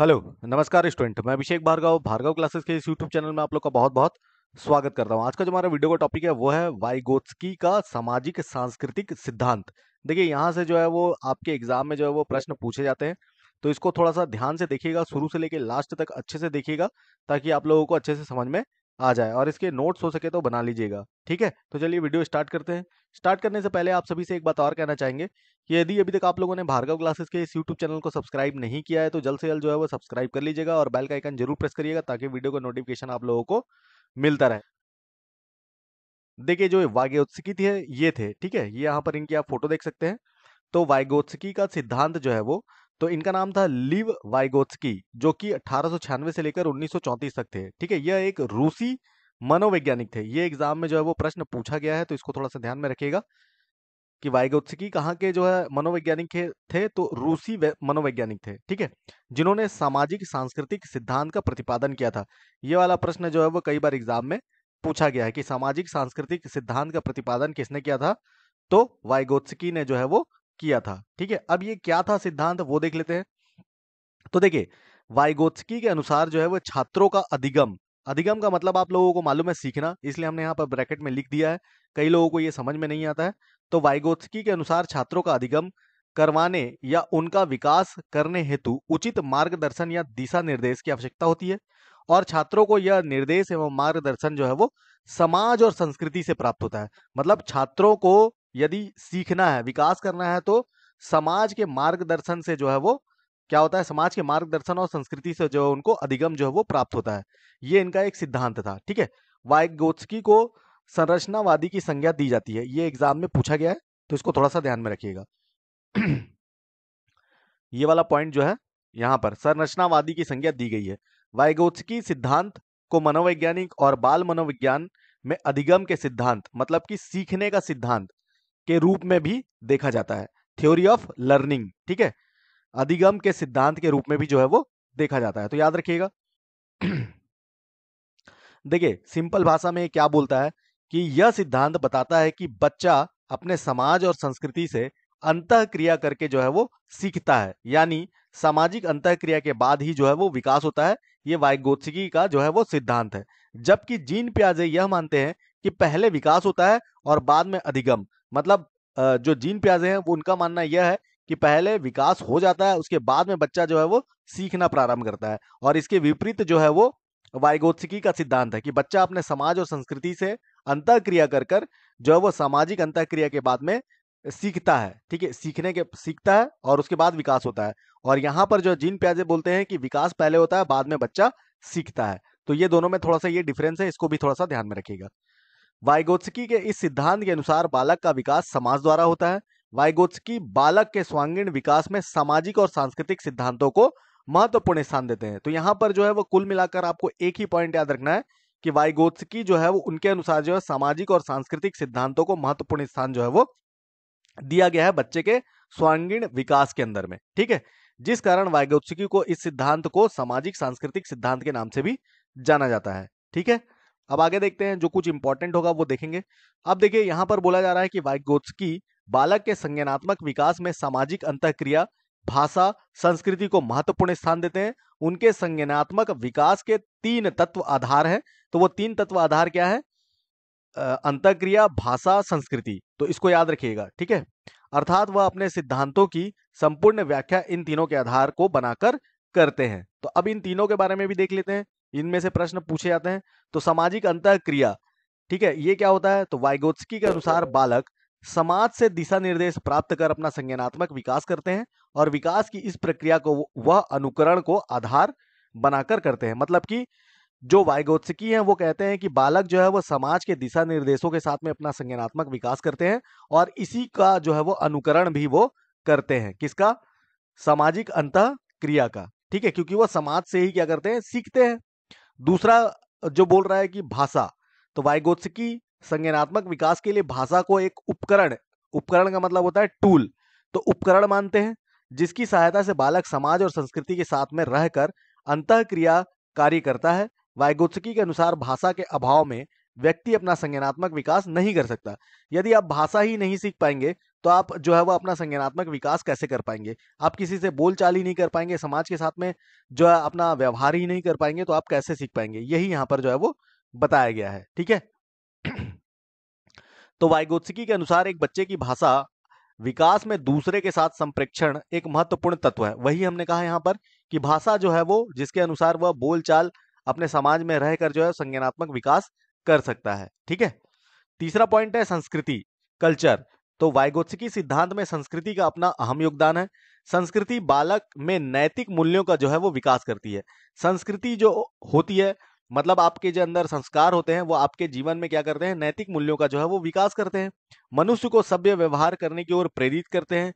hello नमस्कार student मैं अभिषेक Bhargava Bhargava classes के इस यूट्यूब चैनल में आप लोग का बहुत बहुत स्वागत करता हूँ आज का जो हमारा वीडियो का टॉपिक है वो है वाइगोत्सकी का सामाजिक सांस्कृतिक सिद्धांत देखिए यहाँ से जो है वो आपके एग्जाम में जो है वो प्रश्न पूछे जाते हैं तो इसको थोड़ा सा ध्यान से देखिएगा शुरू से लेकर लास्ट तक अच्छे से देखिएगा ताकि आप लोगों को अच्छे से समझ में आ जाए और इसके नोट्स हो सके तो बना लीजिएगा ठीक है तो चलिए वीडियो स्टार्ट करते हैं स्टार्ट करने से पहले आप सभी से एक बात और कहना चाहेंगे कि यदि अभी तक आप लोगों ने भार्गव क्लासेस के इस यूट्यूब चैनल को सब्सक्राइब नहीं किया है तो जल्द से जल्द जो है वो सब्सक्राइब कर लीजिएगा और बेल का आइकन जरूर प्रेस करिएगा ताकि वीडियो का नोटिफिकेशन आप लोगों को मिलता रहे देखिए जो वाग्योत्सकी थे ये थे ठीक है ये यहाँ पर इनकी आप फोटो देख सकते हैं तो वायगोत्सकी का सिद्धांत जो है वो तो इनका नाम था लिव वाइगोत्सकी जो कि अठारह से लेकर उन्नीस तक थे ठीक है यह एक रूसी मनोवैज्ञानिक थे ये एग्जाम में जो है वो प्रश्न पूछा गया है तो इसको थोड़ा सा ध्यान में रखिएगा कि वाइगोत्सकी कहाँ के जो है मनोवैज्ञानिक थे तो रूसी मनोवैज्ञानिक थे ठीक है जिन्होंने सामाजिक सांस्कृतिक सिद्धांत का प्रतिपादन किया था ये वाला प्रश्न जो है वो कई बार एग्जाम में पूछा गया है कि सामाजिक सांस्कृतिक सिद्धांत का प्रतिपादन किसने किया था तो वाइगोत्सकी ने जो है वो किया था ठीक है अब ये क्या था सिद्धांत वो देख लेते हैं तो देखिए वाइगोत्सकी के अनुसार जो है वो छात्रों का अधिगम अधिगम का मतलब आप लोगों को मालूम है सीखना इसलिए हमने यहाँ पर ब्रैकेट में लिख दिया है कई लोगों को ये समझ में नहीं आता है तो वाइगोत्सकी के अनुसार छात्रों का अधिगम करवाने या उनका विकास करने हेतु उचित मार्गदर्शन या दिशा निर्देश की आवश्यकता होती है और छात्रों को यह निर्देश एवं मार्गदर्शन जो है वो समाज और संस्कृति से प्राप्त होता है मतलब छात्रों को यदि सीखना है विकास करना है तो समाज के मार्गदर्शन से जो है वो क्या होता है समाज के मार्गदर्शन और संस्कृति से जो उनको अधिगम जो है वो प्राप्त होता है ये इनका एक सिद्धांत था ठीक है वाइगोत्सकी को संरचनावादी की संज्ञा दी जाती है ये एग्जाम में पूछा गया है तो इसको थोड़ा सा ध्यान में रखिएगा ये वाला पॉइंट जो है यहाँ पर संरचनावादी की संज्ञा दी गई है वाइगोत्सकी सिद्धांत को मनोवैज्ञानिक और बाल मनोविज्ञान में अधिगम के सिद्धांत मतलब कि सीखने का सिद्धांत के रूप में भी देखा जाता है थ्योरी ऑफ लर्निंग ठीक है अधिगम के सिद्धांत के रूप में भी जो है वो देखा जाता है तो याद रखिएगा देखिए सिंपल भाषा में क्या बोलता है कि यह सिद्धांत बताता है कि बच्चा अपने समाज और संस्कृति से अंत क्रिया करके जो है वो सीखता है यानी सामाजिक अंत क्रिया के बाद ही जो है वो विकास होता है ये वायगोत्सिकी का जो है वो सिद्धांत है जबकि जीन प्याजे यह मानते हैं कि पहले विकास होता है और बाद में अधिगम मतलब जो जीन प्याजे हैं वो उनका मानना यह है कि पहले विकास हो जाता है उसके बाद में बच्चा जो है वो सीखना प्रारंभ करता है और इसके विपरीत जो है वो वायगोत्सिकी का सिद्धांत है कि बच्चा अपने समाज और संस्कृति से अंतर क्रिया कर कर जो है वो सामाजिक अंतर क्रिया के बाद में सीखता है ठीक है सीखने के सीखता है और उसके बाद विकास होता है और यहाँ पर जो जीन प्याजे बोलते हैं कि विकास पहले होता है बाद में बच्चा सीखता है तो ये दोनों में थोड़ा सा ये डिफरेंस है इसको भी थोड़ा सा ध्यान में रखिएगा वाइगोत्सकी के इस सिद्धांत के अनुसार बालक का विकास समाज द्वारा होता है वाइगोत्सकी बालक के स्वांगीण विकास में सामाजिक और सांस्कृतिक सिद्धांतों को महत्वपूर्ण स्थान देते हैं तो यहाँ पर जो है वो कुल मिलाकर आपको एक ही पॉइंट याद रखना है कि वाइगोत्सकी जो है वो उनके अनुसार जो है सामाजिक और सांस्कृतिक सिद्धांतों को महत्वपूर्ण स्थान जो है वो दिया गया है बच्चे के स्वांगीण विकास के अंदर में ठीक है जिस कारण वाइगोत्सकी को इस सिद्धांत को सामाजिक सांस्कृतिक सिद्धांत के नाम से भी जाना जाता है ठीक है अब आगे देखते हैं जो कुछ इंपॉर्टेंट होगा वो देखेंगे अब देखिए यहाँ पर बोला जा रहा है कि वाइगोत्सकी बालक के संज्ञानात्मक विकास में सामाजिक अंतक्रिया भाषा संस्कृति को महत्वपूर्ण स्थान देते हैं उनके संज्ञानात्मक विकास के तीन तत्व आधार हैं तो वो तीन तत्व आधार क्या है अंतक्रिया भाषा संस्कृति तो इसको याद रखिएगा ठीक है अर्थात वह अपने सिद्धांतों की संपूर्ण व्याख्या इन तीनों के आधार को बनाकर करते हैं तो अब इन तीनों के बारे में भी देख लेते हैं इनमें से प्रश्न पूछे जाते हैं तो सामाजिक अंत क्रिया ठीक है ये क्या होता है तो वाइगोत्सकी के अनुसार बालक समाज से दिशा निर्देश प्राप्त कर अपना संज्ञानात्मक विकास करते हैं और विकास की इस प्रक्रिया को वह अनुकरण को आधार बनाकर करते हैं मतलब कि जो वायगोत्सकी हैं वो कहते हैं कि बालक जो है वो समाज के दिशा निर्देशों के साथ में अपना संज्ञानात्मक विकास करते हैं और इसी का जो है वो अनुकरण भी वो करते हैं किसका सामाजिक अंत क्रिया का ठीक है क्योंकि वो समाज से ही क्या करते हैं सीखते हैं दूसरा जो बोल रहा है कि भाषा तो वायगोत्सुकी संज्ञानात्मक विकास के लिए भाषा को एक उपकरण उपकरण का मतलब होता है टूल तो उपकरण मानते हैं जिसकी सहायता से बालक समाज और संस्कृति के साथ में रहकर अंत क्रिया कार्य करता है वायगोत्सकी के अनुसार भाषा के अभाव में व्यक्ति अपना संज्ञानात्मक विकास नहीं कर सकता यदि आप भाषा ही नहीं सीख पाएंगे तो आप जो है वो अपना संज्ञानात्मक विकास कैसे कर पाएंगे आप किसी से बोलचाल ही नहीं कर पाएंगे समाज के साथ में जो है अपना व्यवहार ही नहीं कर पाएंगे तो आप कैसे सीख पाएंगे यही यहाँ पर जो है वो बताया गया है ठीक है तो वायगोत्सिकी के अनुसार एक बच्चे की भाषा विकास में दूसरे के साथ संप्रेक्षण एक महत्वपूर्ण तत्व है वही हमने कहा यहाँ पर कि भाषा जो है वो जिसके अनुसार वह बोलचाल अपने समाज में रहकर जो है संज्ञानात्मक विकास कर सकता है ठीक है तीसरा पॉइंट है संस्कृति कल्चर तो वायगोत्सिकी सिद्धांत में संस्कृति का अपना अहम योगदान है संस्कृति बालक में नैतिक मूल्यों का जो है वो विकास करती है संस्कृति जो होती है मतलब आपके जो अंदर संस्कार होते हैं वो आपके जीवन में क्या करते हैं नैतिक मूल्यों का जो है वो विकास करते हैं मनुष्य को सभ्य व्यवहार करने की ओर प्रेरित करते हैं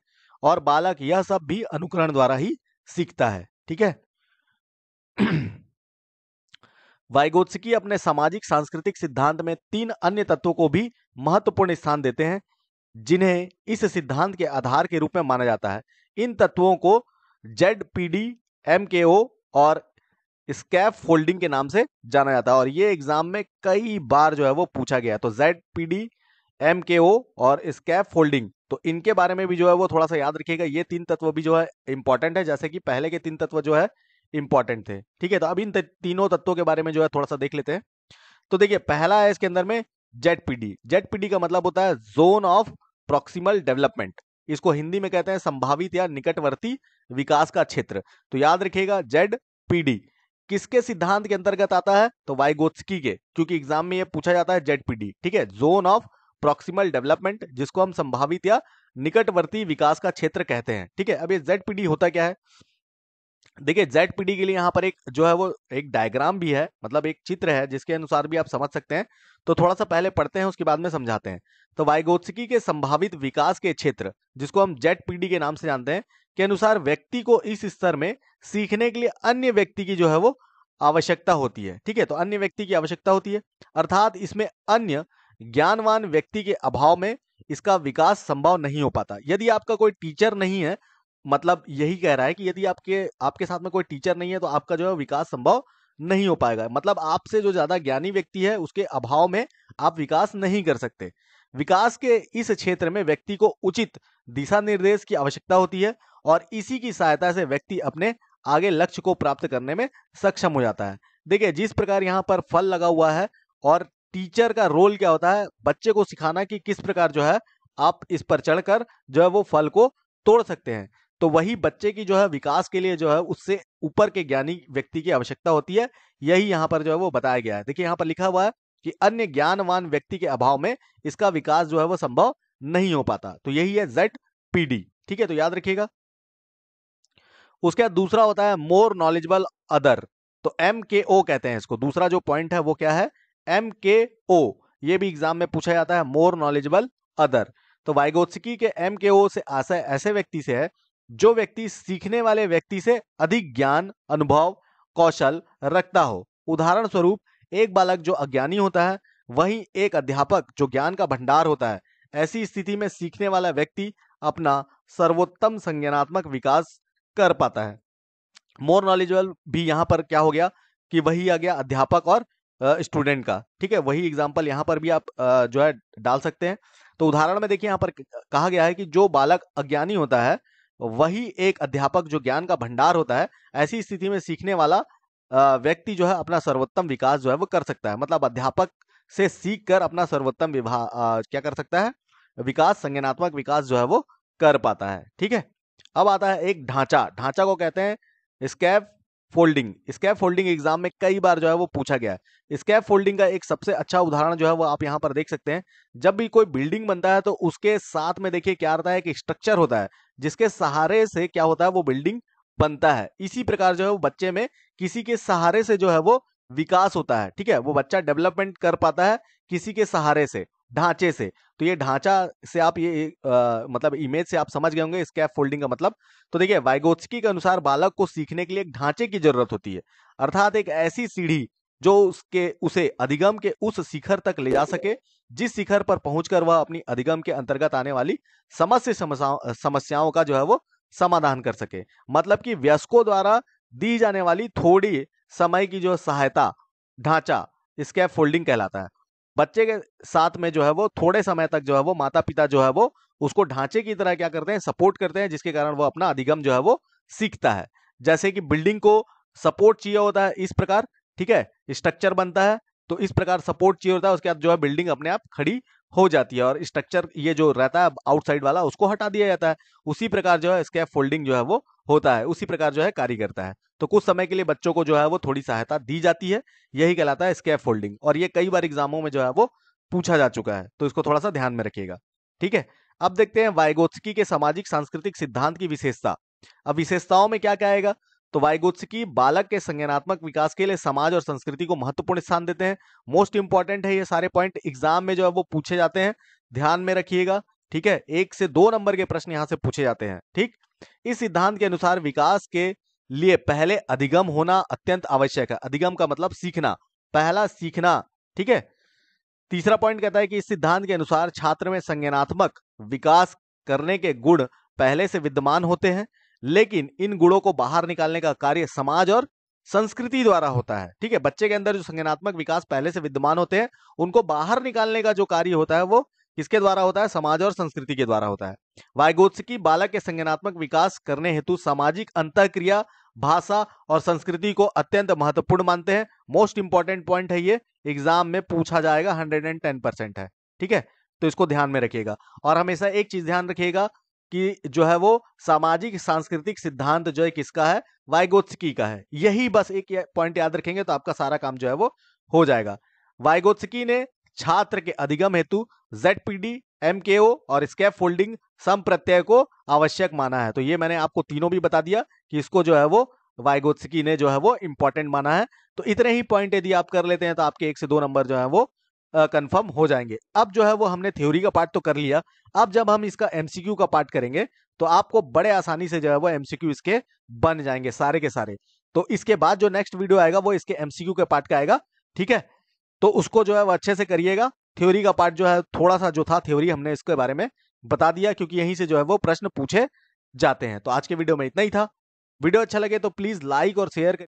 और बालक यह सब भी अनुकरण द्वारा ही सीखता है ठीक है वायगोत्सिकी अपने सामाजिक सांस्कृतिक सिद्धांत में तीन अन्य तत्वों को भी महत्वपूर्ण स्थान देते हैं जिन्हें इस सिद्धांत के आधार के रूप में माना जाता है इन तत्वों को Z P D M K ओ और स्कैप फोल्डिंग के नाम से जाना जाता है और ये एग्जाम में कई बार जो है वो पूछा गया तो Z P D M K ओ और स्कैप फोल्डिंग तो इनके बारे में भी जो है वो थोड़ा सा याद रखिएगा ये तीन तत्व भी जो है इंपॉर्टेंट है जैसे कि पहले के तीन तत्व जो है इंपॉर्टेंट थे ठीक है तो अब इन तीनों तत्वों के बारे में जो है थोड़ा सा देख लेते हैं तो देखिए पहला है इसके अंदर में Z P D P D का मतलब होता है जोन ऑफ प्रोक्सिमल डेवलपमेंट इसको हिंदी में कहते हैं संभावित या निकटवर्ती विकास का क्षेत्र तो याद रखिएगा जेड पीडी किसके सिद्धांत के अंतर्गत आता है तो वाइगोत्सकी के क्योंकि एग्जाम में यह पूछा जाता है जेडपीडी ठीक है जोन ऑफ प्रोक्सीमल डेवलपमेंट जिसको हम संभावित या निकटवर्ती विकास का क्षेत्र कहते हैं ठीक है अब ये जेड डी होता क्या है देखिए डी के लिए यहाँ पर एक जो है वो एक डायग्राम भी है मतलब एक चित्र है जिसके अनुसार भी आप समझ सकते हैं तो थोड़ा सा पहले पढ़ते हैं उसके बाद में समझाते हैं तो वाइगोत्सकी के संभावित विकास के क्षेत्र जिसको हम जेट पीडी के नाम से जानते हैं के अनुसार व्यक्ति को इस स्तर में सीखने के लिए अन्य व्यक्ति की जो है वो आवश्यकता होती है ठीक है तो अन्य व्यक्ति की आवश्यकता होती है अर्थात इसमें अन्य ज्ञानवान व्यक्ति के अभाव में इसका विकास संभव नहीं हो पाता यदि आपका कोई टीचर नहीं है मतलब यही कह रहा है कि यदि आपके आपके साथ में कोई टीचर नहीं है तो आपका जो है विकास संभव नहीं हो पाएगा मतलब आपसे जो ज्यादा ज्ञानी व्यक्ति है उसके अभाव में आप विकास नहीं कर सकते विकास के इस क्षेत्र में व्यक्ति को उचित दिशा निर्देश की आवश्यकता होती है और इसी की सहायता से व्यक्ति अपने आगे लक्ष्य को प्राप्त करने में सक्षम हो जाता है देखिए जिस प्रकार यहाँ पर फल लगा हुआ है और टीचर का रोल क्या होता है बच्चे को सिखाना कि किस प्रकार जो है आप इस पर चढ़कर जो है वो फल को तोड़ सकते हैं तो वही बच्चे की जो है विकास के लिए जो है उससे ऊपर के ज्ञानी व्यक्ति की आवश्यकता होती है यही यहाँ पर जो है वो बताया गया है देखिए यहाँ पर लिखा हुआ है कि अन्य ज्ञानवान व्यक्ति के अभाव में इसका विकास जो है वो संभव नहीं हो पाता तो यही है जेड पीडी ठीक है तो याद रखिएगा उसके बाद दूसरा होता है मोर नॉलेजबल अदर तो एम के ओ कहते हैं इसको दूसरा जो पॉइंट है वो क्या है एम के ओ ये भी एग्जाम में पूछा जाता है मोर नॉलेजेबल अदर तो वाइगोत्सिकी के एम के ओ से आशय ऐसे व्यक्ति से है जो व्यक्ति सीखने वाले व्यक्ति से अधिक ज्ञान अनुभव कौशल रखता हो उदाहरण स्वरूप एक बालक जो अज्ञानी होता है वही एक अध्यापक जो ज्ञान का भंडार होता है ऐसी स्थिति में सीखने वाला व्यक्ति अपना सर्वोत्तम संज्ञानात्मक विकास कर पाता है मोर नॉलेजल भी यहाँ पर क्या हो गया कि वही आ गया अध्यापक और स्टूडेंट का ठीक है वही एग्जाम्पल यहाँ पर भी आप जो है डाल सकते हैं तो उदाहरण में देखिए यहाँ पर कहा गया है कि जो बालक अज्ञानी होता है वही एक अध्यापक जो ज्ञान का भंडार होता है ऐसी स्थिति में सीखने वाला व्यक्ति जो है अपना सर्वोत्तम विकास जो है वो कर सकता है मतलब अध्यापक से सीख कर अपना सर्वोत्तम विभाग क्या कर सकता है विकास संज्ञानात्मक विकास जो है वो कर पाता है ठीक है अब आता है एक ढांचा ढांचा को कहते हैं scaffolding scaffolding exam में कई बार जो है वो पूछा गया है स्कैप फोल्डिंग का एक सबसे अच्छा उदाहरण जो है वो आप यहाँ पर देख सकते हैं जब भी कोई बिल्डिंग बनता है तो उसके साथ में देखिए क्या रहता है एक स्ट्रक्चर होता है जिसके सहारे से क्या होता है वो बिल्डिंग बनता है इसी प्रकार जो है वो बच्चे में किसी के सहारे से जो है वो विकास होता है ठीक है वो बच्चा डेवलपमेंट कर पाता है किसी के सहारे से ढांचे से तो ये ढांचा से आप ये आ, मतलब इमेज से आप समझ गए होंगे स्कैप फोल्डिंग का मतलब तो देखिए वाइगोत्सकी के अनुसार बालक को सीखने के लिए एक ढांचे की जरूरत होती है अर्थात एक ऐसी सीढ़ी जो उसके उसे अधिगम के उस शिखर तक ले जा सके जिस शिखर पर पहुंचकर वह अपनी अधिगम के अंतर्गत आने वाली समस्त समस्याओं का जो है वो समाधान कर सके मतलब कि व्यस्कों द्वारा दी जाने वाली थोड़ी समय की जो सहायता ढांचा इसके फोल्डिंग कहलाता है बच्चे के साथ में जो है वो थोड़े समय तक जो है वो माता पिता जो है वो उसको ढांचे की तरह क्या करते हैं सपोर्ट करते हैं जिसके कारण वो अपना अधिगम जो है वो सीखता है जैसे कि बिल्डिंग को सपोर्ट चाहिए होता है इस प्रकार ठीक है स्ट्रक्चर बनता है तो इस प्रकार सपोर्ट चाहिए होता है उसके बाद जो है बिल्डिंग अपने आप खड़ी हो जाती है और स्ट्रक्चर ये जो रहता है आउटसाइड वाला उसको हटा दिया जाता है उसी प्रकार जो है इसके फोल्डिंग जो है वो होता है उसी प्रकार जो है कार्य करता है तो कुछ समय के लिए बच्चों को जो है वो थोड़ी सहायता दी जाती है यही कहलाता है स्कैप फोल्डिंग और ये कई बार एग्जामों में जो है वो पूछा जा चुका है तो इसको थोड़ा सा ध्यान में रखिएगा ठीक है अब देखते हैं वायगोत्सकी के सामाजिक सांस्कृतिक सिद्धांत की विशेषता अब विशेषताओं में क्या क्या आएगा तो वायुगुत्स बालक के संज्ञानात्मक विकास के लिए समाज और संस्कृति को महत्वपूर्ण स्थान देते हैं मोस्ट इंपॉर्टेंट है ये सारे पॉइंट एग्जाम में जो है वो पूछे जाते हैं ध्यान में रखिएगा ठीक है एक से दो नंबर के प्रश्न यहां से पूछे जाते हैं ठीक इस सिद्धांत के अनुसार विकास के लिए पहले अधिगम होना अत्यंत आवश्यक है अधिगम का मतलब सीखना पहला सीखना ठीक है तीसरा पॉइंट कहता है कि इस सिद्धांत के अनुसार छात्र में संज्ञानात्मक विकास करने के गुण पहले से विद्यमान होते हैं लेकिन इन गुणों को बाहर निकालने का कार्य समाज और संस्कृति द्वारा होता है ठीक है बच्चे के अंदर जो संज्ञानात्मक विकास पहले से विद्यमान होते हैं उनको बाहर निकालने का जो कार्य होता है वो किसके द्वारा होता है समाज और संस्कृति के द्वारा होता है वायगोत्सुकी बालक के संज्ञानात्मक विकास करने हेतु सामाजिक अंतक्रिया भाषा और संस्कृति को अत्यंत महत्वपूर्ण मानते हैं मोस्ट इंपॉर्टेंट पॉइंट है ये एग्जाम में पूछा जाएगा हंड्रेड एंड टेन परसेंट है ठीक है तो इसको ध्यान में रखिएगा और हमेशा एक चीज ध्यान रखिएगा कि जो है वो सामाजिक सांस्कृतिक सिद्धांत जो है किसका है वाइगोत्सकी का है यही बस एक पॉइंट याद रखेंगे तो आपका सारा काम जो है वो हो जाएगा वाइगोत्सकी ने छात्र के अधिगम हेतु जेडपीडी एमकेओ और स्कैप फोल्डिंग सम प्रत्यय को आवश्यक माना है तो ये मैंने आपको तीनों भी बता दिया कि इसको जो है वो वाइगोत्सकी ने जो है वो इंपॉर्टेंट माना है तो इतने ही पॉइंट यदि आप कर लेते हैं तो आपके एक से दो नंबर जो है वो कंफर्म हो जाएंगे अब जो है वो हमने थ्योरी का पार्ट तो कर लिया अब जब हम इसका एमसीक्यू का पार्ट करेंगे तो आपको बड़े आसानी से जो है वो एमसीक्यू इसके बन जाएंगे सारे के सारे तो इसके बाद जो नेक्स्ट वीडियो आएगा वो इसके एमसीक्यू के पार्ट का आएगा ठीक है तो उसको जो है वो अच्छे से करिएगा थ्योरी का पार्ट जो है थोड़ा सा जो था थ्योरी हमने इसके बारे में बता दिया क्योंकि यहीं से जो है वो प्रश्न पूछे जाते हैं तो आज के वीडियो में इतना ही था वीडियो अच्छा लगे तो प्लीज लाइक और शेयर